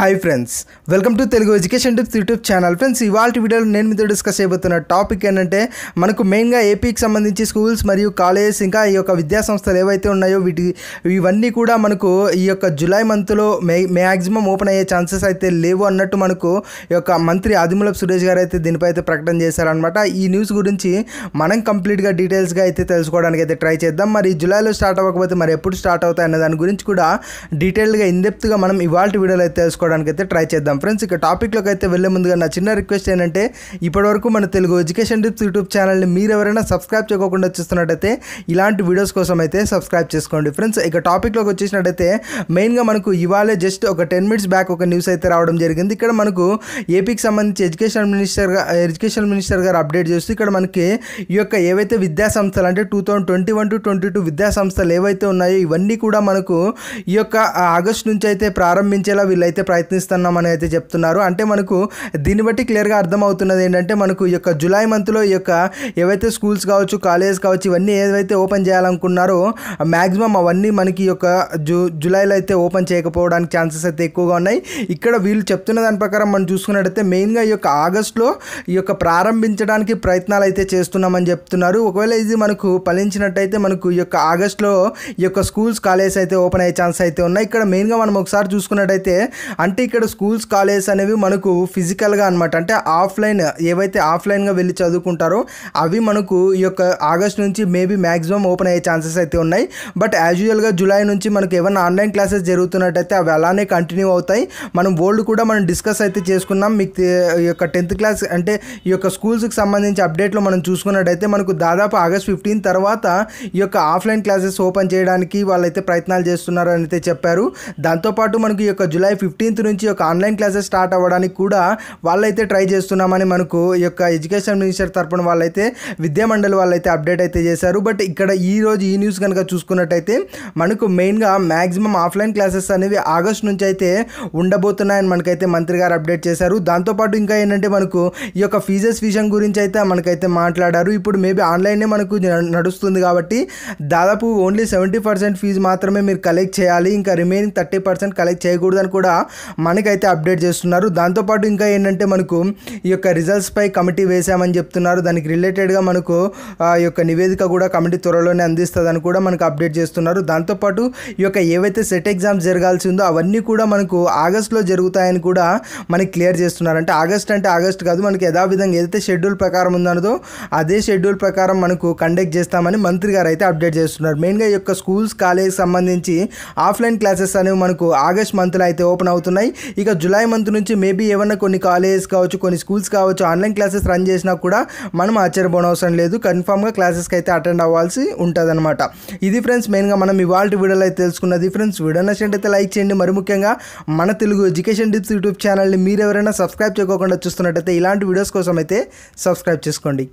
hi friends welcome to Telugu education tips YouTube channel friends ఇవాళ వీడియోలో నేను మీతో డిస్కస్ చేయబోతున్న టాపిక్ ఏంటంటే మనకు మెయిన్గా ఏపీకి సంబంధించి స్కూల్స్ మరియు కాలేజెస్ ఇంకా ఈ యొక్క విద్యా సంస్థలు ఏవైతే ఉన్నాయో వీటి ఇవన్నీ కూడా మనకు ఈ యొక్క జులై మంత్లో మే మ్యాక్సిమం ఓపెన్ అయ్యే ఛాన్సెస్ అయితే లేవు అన్నట్టు మనకు ఈ యొక్క మంత్రి ఆదిమూలపు సురేష్ గారు అయితే దీనిపై అయితే ప్రకటన చేశారనమాట ఈ న్యూస్ గురించి మనం కంప్లీట్గా డీటెయిల్స్గా అయితే తెలుసుకోవడానికి అయితే ట్రై చేద్దాం మరి జులైలో స్టార్ట్ అవ్వకపోతే మరి ఎప్పుడు స్టార్ట్ అవుతాయి అన్న దాని గురించి కూడా డీటెయిల్గా డెప్త్గా మనం ఇవాళ వీడియోలో అయితే తెలుసుకోవాలి తెలుసుకోవడానికి అయితే ట్రై చేద్దాం ఫ్రెండ్స్ ఇక టాపిక్లోకి అయితే వెళ్ళే ముందుగా నా చిన్న రిక్వెస్ట్ ఏంటంటే ఇప్పటివరకు మన తెలుగు ఎడ్యుకేషన్ టిప్స్ యూట్యూబ్ ఛానల్ని మీరు ఎవరైనా సబ్స్క్రైబ్ చేసుకోకుండా చూస్తున్నట్టయితే ఇలాంటి వీడియోస్ కోసం అయితే సబ్స్క్రైబ్ చేసుకోండి ఫ్రెండ్స్ ఇక టాపిక్లోకి వచ్చేసినట్టయితే మెయిన్గా మనకు ఇవాళే జస్ట్ ఒక టెన్ మినిట్స్ బ్యాక్ ఒక న్యూస్ అయితే రావడం జరిగింది ఇక్కడ మనకు ఏపీకి సంబంధించి ఎడ్యుకేషన్ మినిస్టర్ ఎడ్యుకేషన్ మినిస్టర్ గారు అప్డేట్ చేస్తూ ఇక్కడ మనకి ఈ యొక్క ఏవైతే విద్యా సంస్థలు అంటే two thousand twenty one to twenty two విద్యా సంస్థలు ఏవైతే ఉన్నాయో ఇవన్నీ కూడా మనకు ఈ యొక్క ఆగస్టు నుంచి అయితే ప్రారంభించేలా వీళ్ళైతే ప్రయత్నిస్తున్నామని అయితే చెప్తున్నారు అంటే మనకు దీన్ని బట్టి క్లియర్గా అర్థమవుతున్నది ఏంటంటే మనకు ఈ యొక్క జులై మంత్లో ఈ యొక్క ఏవైతే స్కూల్స్ కావచ్చు కాలేజ్ కావచ్చు ఇవన్నీ ఏవైతే ఓపెన్ చేయాలనుకున్నారో మ్యాక్సిమం అవన్నీ మనకి యొక్క జూ జులైలో అయితే ఓపెన్ చేయకపోవడానికి ఛాన్సెస్ అయితే ఎక్కువగా ఉన్నాయి ఇక్కడ వీళ్ళు చెప్తున్న దాని ప్రకారం మనం చూసుకున్నట్టయితే మెయిన్గా ఈ యొక్క ఆగస్టులో ఈ యొక్క ప్రారంభించడానికి ప్రయత్నాలు అయితే చేస్తున్నామని చెప్తున్నారు ఒకవేళ ఇది మనకు ఫలించినట్టయితే మనకు ఈ యొక్క ఆగస్టులో ఈ యొక్క స్కూల్స్ కాలేజ్ అయితే ఓపెన్ అయ్యే ఛాన్స్ అయితే ఉన్నాయి ఇక్కడ మెయిన్గా మనం ఒకసారి చూసుకున్నట్టయితే అంటే ఇక్కడ స్కూల్స్ కాలేజెస్ అనేవి మనకు ఫిజికల్గా అనమాట అంటే ఆఫ్లైన్ ఏవైతే ఆఫ్లైన్గా వెళ్ళి చదువుకుంటారో అవి మనకు ఈ యొక్క ఆగస్ట్ నుంచి మేబీ మ్యాక్సిమం ఓపెన్ అయ్యే ఛాన్సెస్ అయితే ఉన్నాయి బట్ యాజ్ యూజువల్గా జూలై నుంచి మనకు ఏమైనా ఆన్లైన్ క్లాసెస్ జరుగుతున్నట్టయితే అవి అలానే కంటిన్యూ అవుతాయి మనం ఓల్డ్ కూడా మనం డిస్కస్ అయితే చేసుకున్నాం మీకు ఈ యొక్క టెన్త్ క్లాస్ అంటే ఈ యొక్క స్కూల్స్కి సంబంధించి అప్డేట్లో మనం చూసుకున్నట్టయితే మనకు దాదాపు ఆగస్ట్ ఫిఫ్టీన్ తర్వాత ఈ యొక్క ఆఫ్లైన్ క్లాసెస్ ఓపెన్ చేయడానికి వాళ్ళైతే ప్రయత్నాలు చేస్తున్నారని అయితే చెప్పారు దాంతోపాటు మనకు ఈ యొక్క జూలై ఫిఫ్టీన్ ఎయిటీన్త్ నుంచి ఒక ఆన్లైన్ క్లాసెస్ స్టార్ట్ అవ్వడానికి కూడా వాళ్ళైతే ట్రై చేస్తున్నామని మనకు ఈ యొక్క ఎడ్యుకేషన్ మినిస్టర్ తరపున వాళ్ళైతే విద్యామండలి వాళ్ళైతే అప్డేట్ అయితే చేశారు బట్ ఇక్కడ ఈ రోజు ఈ న్యూస్ కనుక చూసుకున్నట్టయితే మనకు మెయిన్గా మ్యాక్సిమం ఆఫ్లైన్ క్లాసెస్ అనేవి ఆగస్ట్ నుంచి అయితే ఉండబోతున్నాయని మనకైతే మంత్రి గారు అప్డేట్ చేశారు దాంతోపాటు ఇంకా ఏంటంటే మనకు ఈ యొక్క ఫీజెస్ విషయం గురించి అయితే మనకైతే మాట్లాడారు ఇప్పుడు మేబీ ఆన్లైనే మనకు నడుస్తుంది కాబట్టి దాదాపు ఓన్లీ సెవెంటీ పర్సెంట్ ఫీజు మాత్రమే మీరు కలెక్ట్ చేయాలి ఇంకా రిమైనింగ్ థర్టీ పర్సెంట్ కలెక్ట్ చేయకూడదని కూడా మనకైతే అప్డేట్ చేస్తున్నారు దాంతోపాటు ఇంకా ఏంటంటే మనకు ఈ యొక్క రిజల్ట్స్పై కమిటీ వేశామని చెప్తున్నారు దానికి రిలేటెడ్గా మనకు ఈ యొక్క నివేదిక కూడా కమిటీ త్వరలోనే అందిస్తుందని కూడా మనకు అప్డేట్ చేస్తున్నారు దాంతోపాటు ఈ యొక్క ఏవైతే సెట్ ఎగ్జామ్స్ జరగాల్సి ఉందో అవన్నీ కూడా మనకు ఆగస్ట్లో జరుగుతాయని కూడా మనకి క్లియర్ చేస్తున్నారు అంటే ఆగస్ట్ అంటే ఆగస్ట్ కాదు మనకి యథావిధంగా ఏదైతే షెడ్యూల్ ప్రకారం ఉందన్నదో అదే షెడ్యూల్ ప్రకారం మనకు కండక్ట్ చేస్తామని మంత్రి గారు అయితే అప్డేట్ చేస్తున్నారు మెయిన్గా ఈ యొక్క స్కూల్స్ కాలేజ్ సంబంధించి ఆఫ్లైన్ క్లాసెస్ అనేవి మనకు ఆగస్ట్ మంత్లో అయితే ఓపెన్ అవుతున్నాయి ఉన్నాయి ఇక జూలై మంత్ నుంచి మేబీ ఏమన్నా కొన్ని కాలేజెస్ కావచ్చు కొన్ని స్కూల్స్ కావచ్చు ఆన్లైన్ క్లాసెస్ రన్ చేసినా కూడా మనం అవసరం లేదు కన్ఫామ్గా క్లాసెస్కి అయితే అటెండ్ అవ్వాల్సి ఉంటుందన్నమాట ఇది ఫ్రెండ్స్ మెయిన్గా మనం ఇవాళ వీడియోలో అయితే తెలుసుకున్నది ఫ్రెండ్స్ వీడియో అయితే లైక్ చేయండి మరి ముఖ్యంగా మన తెలుగు ఎడ్యుకేషన్ టిప్స్ యూట్యూబ్ ఛానల్ని మీరు ఎవరైనా సబ్స్క్రైబ్ చేసుకోకుండా చూస్తున్నట్టయితే ఇలాంటి వీడియోస్ కోసం అయితే సబ్స్క్రైబ్ చేసుకోండి